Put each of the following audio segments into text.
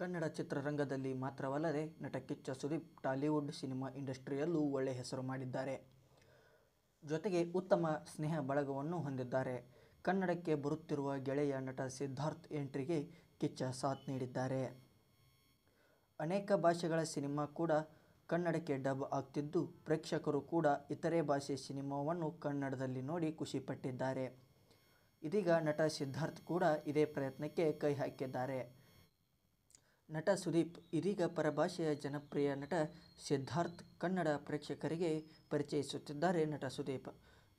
ಕನ್ನಡ ಚಿತ್ರರಂಗದಲ್ಲಿ ಮಾತ್ರವಲ್ಲದೆ ನಟ ಕಿಚ್ಚ ಸುದೀಪ್ ಟಾಲಿವುಡ್ ಸಿನಿಮಾ ಇಂಡಸ್ಟ್ರಿಯಲ್ಲೂ ಒಳ್ಳೆ ಹೆಸರು ಮಾಡಿದ್ದಾರೆ ಜೊತೆಗೆ ಉತ್ತಮ ಸ್ನೇಹ ಬಳಗವನ್ನು ಹೊಂದಿದ್ದಾರೆ ಕನ್ನಡಕ್ಕೆ ಬರುತ್ತಿರುವ ಗೆಳೆಯ ನಟ ಸಿದ್ಧಾರ್ಥ್ ಎಂಟ್ರಿಗೆ ಕಿಚ್ಚ ಸಾಥ್ ನೀಡಿದ್ದಾರೆ ಅನೇಕ ಭಾಷೆಗಳ ಸಿನಿಮಾ ಕೂಡ ಕನ್ನಡಕ್ಕೆ ಡಬ್ ಆಗ್ತಿದ್ದು ಪ್ರೇಕ್ಷಕರು ಕೂಡ ಇತರೆ ಭಾಷೆ ಸಿನಿಮಾವನ್ನು ಕನ್ನಡದಲ್ಲಿ ನೋಡಿ ಖುಷಿಪಟ್ಟಿದ್ದಾರೆ ಇದೀಗ ನಟ ಸಿದ್ಧಾರ್ಥ್ ಕೂಡ ಇದೇ ಪ್ರಯತ್ನಕ್ಕೆ ಕೈ ಹಾಕಿದ್ದಾರೆ ನಟ ಸುದೀಪ್ ಇದೀಗ ಪರಭಾಷೆಯ ಜನಪ್ರಿಯ ನಟ ಸಿದ್ಧಾರ್ಥ್ ಕನ್ನಡ ಪ್ರೇಕ್ಷಕರಿಗೆ ಪರಿಚಯಿಸುತ್ತಿದ್ದಾರೆ ನಟ ಸುದೀಪ್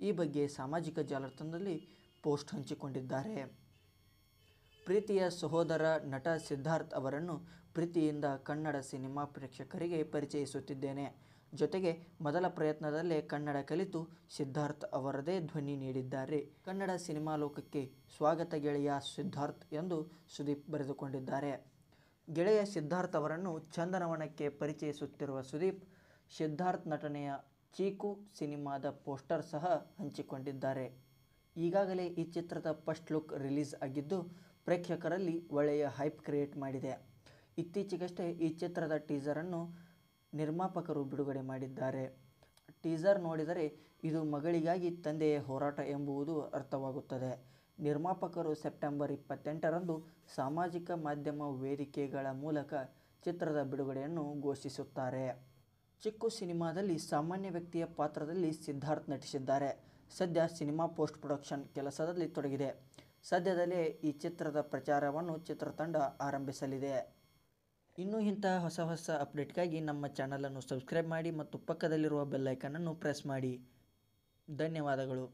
ಈ ಬಗ್ಗೆ ಸಾಮಾಜಿಕ ಜಾಲತಾಣದಲ್ಲಿ ಪೋಸ್ಟ್ ಹಂಚಿಕೊಂಡಿದ್ದಾರೆ ಪ್ರೀತಿಯ ಸಹೋದರ ನಟ ಸಿದ್ಧಾರ್ಥ್ ಅವರನ್ನು ಪ್ರೀತಿಯಿಂದ ಕನ್ನಡ ಸಿನಿಮಾ ಪ್ರೇಕ್ಷಕರಿಗೆ ಪರಿಚಯಿಸುತ್ತಿದ್ದೇನೆ ಜೊತೆಗೆ ಮೊದಲ ಪ್ರಯತ್ನದಲ್ಲೇ ಕನ್ನಡ ಕಲಿತು ಸಿದ್ಧಾರ್ಥ್ ಅವರದೇ ಧ್ವನಿ ನೀಡಿದ್ದಾರೆ ಕನ್ನಡ ಸಿನಿಮಾ ಲೋಕಕ್ಕೆ ಸ್ವಾಗತ ಗೆಳೆಯ ಸಿದ್ಧಾರ್ಥ್ ಎಂದು ಸುದೀಪ್ ಬರೆದುಕೊಂಡಿದ್ದಾರೆ ಗೆಳೆಯ ಸಿದ್ಧಾರ್ಥ್ ಅವರನ್ನು ಚಂದನವನಕ್ಕೆ ಪರಿಚಯಿಸುತ್ತಿರುವ ಸುದೀಪ್ ಸಿದ್ಧಾರ್ಥ್ ನಟನೆಯ ಚೀಕು ಸಿನಿಮಾದ ಪೋಸ್ಟರ್ ಸಹ ಹಂಚಿಕೊಂಡಿದ್ದಾರೆ ಈಗಾಗಲೇ ಈ ಚಿತ್ರದ ಫಸ್ಟ್ ಲುಕ್ ರಿಲೀಸ್ ಆಗಿದ್ದು ಪ್ರೇಕ್ಷಕರಲ್ಲಿ ಒಳ್ಳೆಯ ಹೈಪ್ ಕ್ರಿಯೇಟ್ ಮಾಡಿದೆ ಇತ್ತೀಚೆಗಷ್ಟೇ ಈ ಚಿತ್ರದ ಟೀಸರನ್ನು ನಿರ್ಮಾಪಕರು ಬಿಡುಗಡೆ ಮಾಡಿದ್ದಾರೆ ಟೀಸರ್ ನೋಡಿದರೆ ಇದು ಮಗಳಿಗಾಗಿ ತಂದೆಯ ಹೋರಾಟ ಎಂಬುವುದು ಅರ್ಥವಾಗುತ್ತದೆ ನಿರ್ಮಾಪಕರು ಸೆಪ್ಟೆಂಬರ್ ಇಪ್ಪತ್ತೆಂಟರಂದು ಸಾಮಾಜಿಕ ಮಾಧ್ಯಮ ವೇದಿಕೆಗಳ ಮೂಲಕ ಚಿತ್ರದ ಬಿಡುಗಡೆಯನ್ನು ಘೋಷಿಸುತ್ತಾರೆ ಚಿಕ್ಕು ಸಿನಿಮಾದಲ್ಲಿ ಸಾಮಾನ್ಯ ವ್ಯಕ್ತಿಯ ಪಾತ್ರದಲ್ಲಿ ಸಿದ್ಧಾರ್ಥ್ ನಟಿಸಿದ್ದಾರೆ ಸದ್ಯ ಸಿನಿಮಾ ಪೋಸ್ಟ್ ಪ್ರೊಡಕ್ಷನ್ ಕೆಲಸದಲ್ಲಿ ತೊಡಗಿದೆ ಸದ್ಯದಲ್ಲೇ ಈ ಚಿತ್ರದ ಪ್ರಚಾರವನ್ನು ಚಿತ್ರತಂಡ ಆರಂಭಿಸಲಿದೆ ಇನ್ನೂ ಇಂತಹ ಹೊಸ ಹೊಸ ಅಪ್ಡೇಟ್ಗಾಗಿ ನಮ್ಮ ಚಾನಲನ್ನು ಸಬ್ಸ್ಕ್ರೈಬ್ ಮಾಡಿ ಮತ್ತು ಪಕ್ಕದಲ್ಲಿರುವ ಬೆಲ್ಲೈಕನನ್ನು ಪ್ರೆಸ್ ಮಾಡಿ ಧನ್ಯವಾದಗಳು